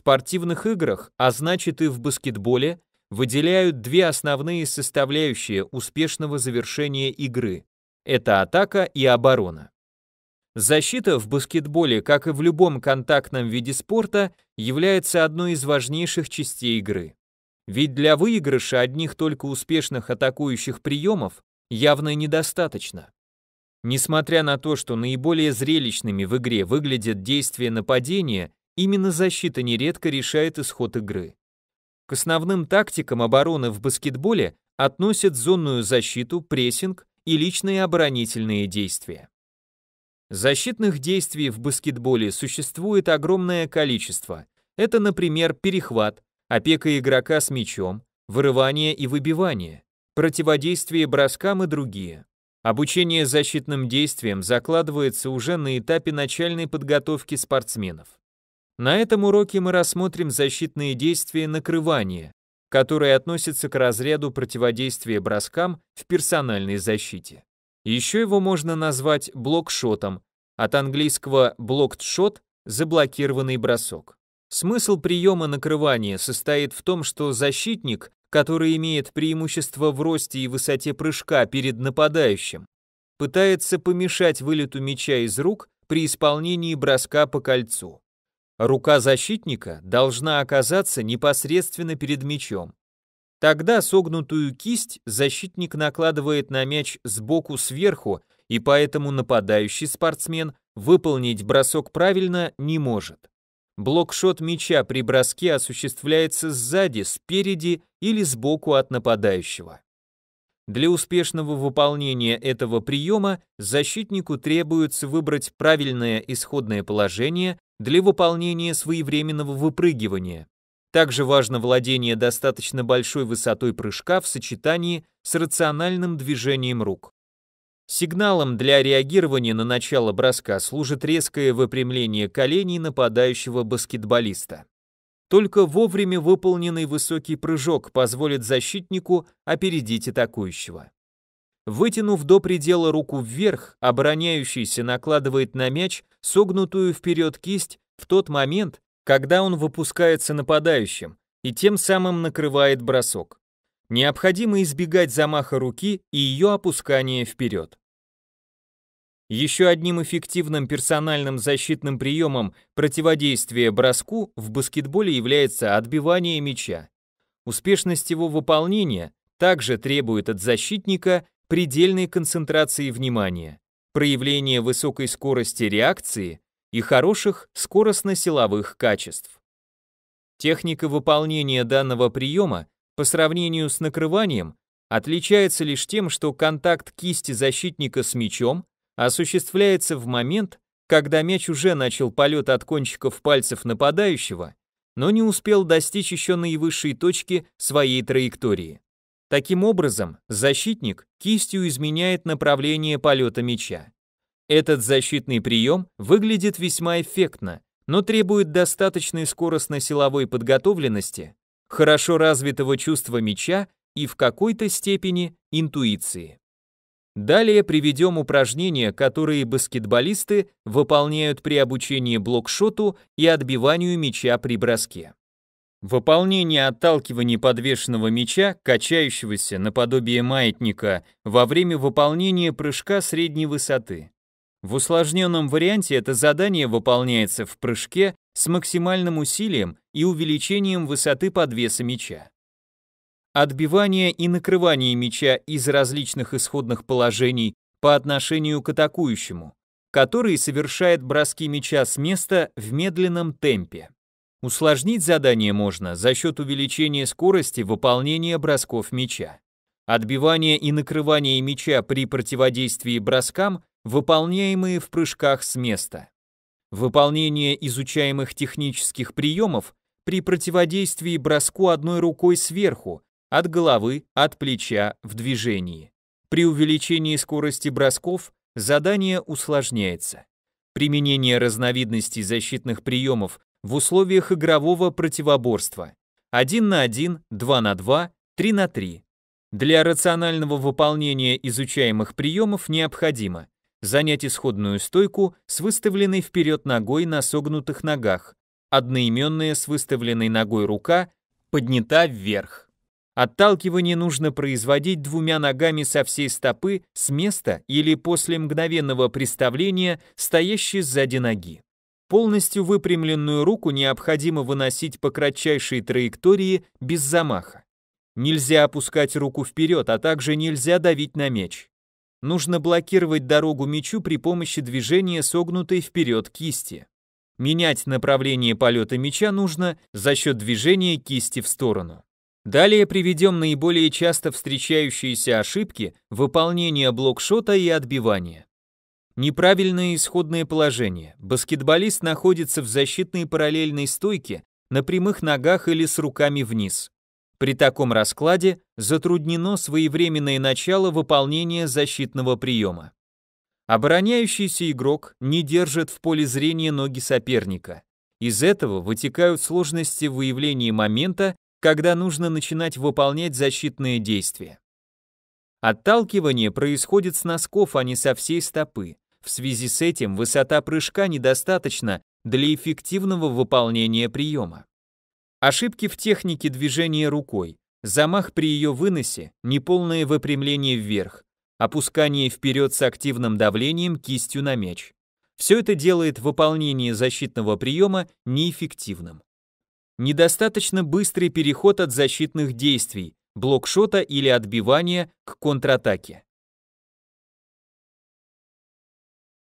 спортивных играх, а значит и в баскетболе, выделяют две основные составляющие успешного завершения игры. Это атака и оборона. Защита в баскетболе, как и в любом контактном виде спорта, является одной из важнейших частей игры. Ведь для выигрыша одних только успешных атакующих приемов явно недостаточно. Несмотря на то, что наиболее зрелищными в игре выглядят действия нападения Именно защита нередко решает исход игры. К основным тактикам обороны в баскетболе относят зонную защиту, прессинг и личные оборонительные действия. Защитных действий в баскетболе существует огромное количество. Это, например, перехват, опека игрока с мячом, вырывание и выбивание, противодействие броскам и другие. Обучение защитным действиям закладывается уже на этапе начальной подготовки спортсменов. На этом уроке мы рассмотрим защитные действия накрывания, которые относятся к разряду противодействия броскам в персональной защите. Еще его можно назвать блокшотом, от английского blocked shot – заблокированный бросок. Смысл приема накрывания состоит в том, что защитник, который имеет преимущество в росте и высоте прыжка перед нападающим, пытается помешать вылету мяча из рук при исполнении броска по кольцу. Рука защитника должна оказаться непосредственно перед мячом. Тогда согнутую кисть защитник накладывает на мяч сбоку сверху, и поэтому нападающий спортсмен выполнить бросок правильно не может. Блокшот мяча при броске осуществляется сзади, спереди или сбоку от нападающего. Для успешного выполнения этого приема защитнику требуется выбрать правильное исходное положение для выполнения своевременного выпрыгивания. Также важно владение достаточно большой высотой прыжка в сочетании с рациональным движением рук. Сигналом для реагирования на начало броска служит резкое выпрямление коленей нападающего баскетболиста. Только вовремя выполненный высокий прыжок позволит защитнику опередить атакующего. Вытянув до предела руку вверх, обороняющийся накладывает на мяч согнутую вперед кисть в тот момент, когда он выпускается нападающим и тем самым накрывает бросок. Необходимо избегать замаха руки и ее опускания вперед. Еще одним эффективным персональным защитным приемом противодействия броску в баскетболе является отбивание мяча. Успешность его выполнения также требует от защитника предельной концентрации внимания, проявления высокой скорости реакции и хороших скоростно-силовых качеств. Техника выполнения данного приема по сравнению с накрыванием отличается лишь тем, что контакт кисти защитника с мячом осуществляется в момент, когда мяч уже начал полет от кончиков пальцев нападающего, но не успел достичь еще наивысшей точки своей траектории. Таким образом, защитник кистью изменяет направление полета мяча. Этот защитный прием выглядит весьма эффектно, но требует достаточной скоростно-силовой подготовленности, хорошо развитого чувства мяча и в какой-то степени интуиции. Далее приведем упражнения, которые баскетболисты выполняют при обучении блокшоту и отбиванию мяча при броске. Выполнение отталкивания подвешенного мяча, качающегося наподобие маятника, во время выполнения прыжка средней высоты. В усложненном варианте это задание выполняется в прыжке с максимальным усилием и увеличением высоты подвеса мяча. Отбивание и накрывание мяча из различных исходных положений по отношению к атакующему, который совершает броски мяча с места в медленном темпе. Усложнить задание можно за счет увеличения скорости выполнения бросков мяча. Отбивание и накрывание мяча при противодействии броскам, выполняемые в прыжках с места. Выполнение изучаемых технических приемов при противодействии броску одной рукой сверху от головы, от плеча, в движении. При увеличении скорости бросков задание усложняется. Применение разновидностей защитных приемов в условиях игрового противоборства. 1 на 1, 2 на 2, 3 на 3. Для рационального выполнения изучаемых приемов необходимо занять исходную стойку с выставленной вперед ногой на согнутых ногах, одноименная с выставленной ногой рука поднята вверх. Отталкивание нужно производить двумя ногами со всей стопы с места или после мгновенного приставления, стоящей сзади ноги. Полностью выпрямленную руку необходимо выносить по кратчайшей траектории без замаха. Нельзя опускать руку вперед, а также нельзя давить на меч. Нужно блокировать дорогу мечу при помощи движения согнутой вперед кисти. Менять направление полета меча нужно за счет движения кисти в сторону. Далее приведем наиболее часто встречающиеся ошибки выполнения блокшота и отбивания. Неправильное исходное положение. Баскетболист находится в защитной параллельной стойке на прямых ногах или с руками вниз. При таком раскладе затруднено своевременное начало выполнения защитного приема. Обороняющийся игрок не держит в поле зрения ноги соперника. Из этого вытекают сложности в выявлении момента когда нужно начинать выполнять защитные действия. Отталкивание происходит с носков, а не со всей стопы. В связи с этим высота прыжка недостаточна для эффективного выполнения приема. Ошибки в технике движения рукой, замах при ее выносе, неполное выпрямление вверх, опускание вперед с активным давлением кистью на мяч. Все это делает выполнение защитного приема неэффективным недостаточно быстрый переход от защитных действий, блокшота или отбивания к контратаке.